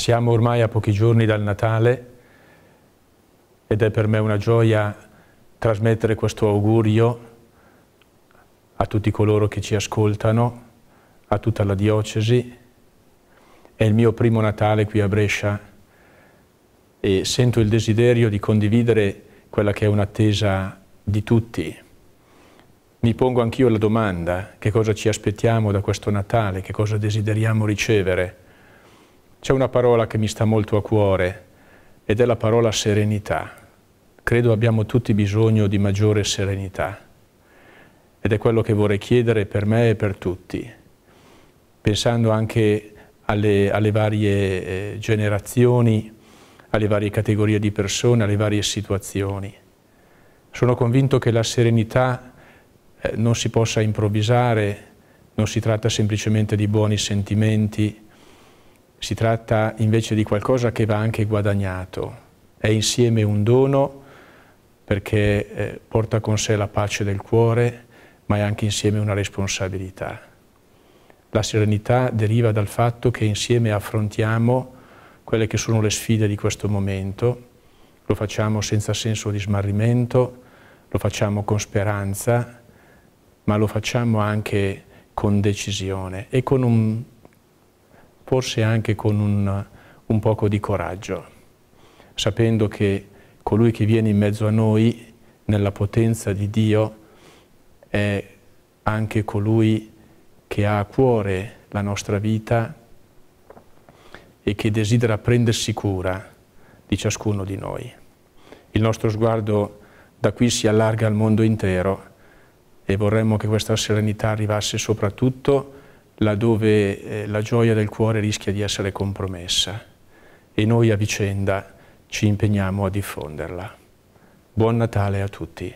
Siamo ormai a pochi giorni dal Natale ed è per me una gioia trasmettere questo augurio a tutti coloro che ci ascoltano, a tutta la diocesi. È il mio primo Natale qui a Brescia e sento il desiderio di condividere quella che è un'attesa di tutti. Mi pongo anch'io la domanda che cosa ci aspettiamo da questo Natale, che cosa desideriamo ricevere c'è una parola che mi sta molto a cuore ed è la parola serenità. Credo abbiamo tutti bisogno di maggiore serenità ed è quello che vorrei chiedere per me e per tutti, pensando anche alle, alle varie eh, generazioni, alle varie categorie di persone, alle varie situazioni. Sono convinto che la serenità eh, non si possa improvvisare, non si tratta semplicemente di buoni sentimenti, si tratta invece di qualcosa che va anche guadagnato, è insieme un dono perché eh, porta con sé la pace del cuore, ma è anche insieme una responsabilità. La serenità deriva dal fatto che insieme affrontiamo quelle che sono le sfide di questo momento, lo facciamo senza senso di smarrimento, lo facciamo con speranza, ma lo facciamo anche con decisione e con un forse anche con un, un poco di coraggio, sapendo che colui che viene in mezzo a noi, nella potenza di Dio, è anche colui che ha a cuore la nostra vita e che desidera prendersi cura di ciascuno di noi. Il nostro sguardo da qui si allarga al mondo intero e vorremmo che questa serenità arrivasse soprattutto a laddove eh, la gioia del cuore rischia di essere compromessa e noi a vicenda ci impegniamo a diffonderla. Buon Natale a tutti.